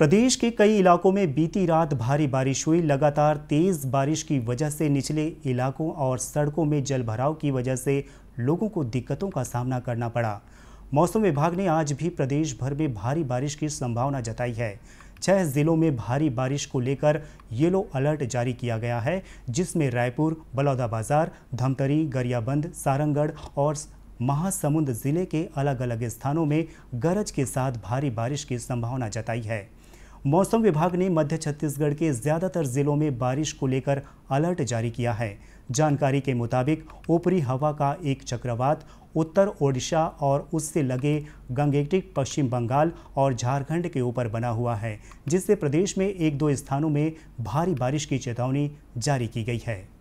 प्रदेश के कई इलाकों में बीती रात भारी बारिश हुई लगातार तेज बारिश की वजह से निचले इलाकों और सड़कों में जलभराव की वजह से लोगों को दिक्कतों का सामना करना पड़ा मौसम विभाग ने आज भी प्रदेश भर में भारी बारिश की संभावना जताई है छह जिलों में भारी बारिश को लेकर येलो अलर्ट जारी किया गया है जिसमें रायपुर बलौदाबाजार धमतरी गरियाबंद सारंगढ़ और महासमुंद जिले के अलग अलग स्थानों में गरज के साथ भारी बारिश की संभावना जताई है मौसम विभाग ने मध्य छत्तीसगढ़ के ज़्यादातर जिलों में बारिश को लेकर अलर्ट जारी किया है जानकारी के मुताबिक ऊपरी हवा का एक चक्रवात उत्तर ओडिशा और उससे लगे गंगेटिक पश्चिम बंगाल और झारखंड के ऊपर बना हुआ है जिससे प्रदेश में एक दो स्थानों में भारी बारिश की चेतावनी जारी की गई है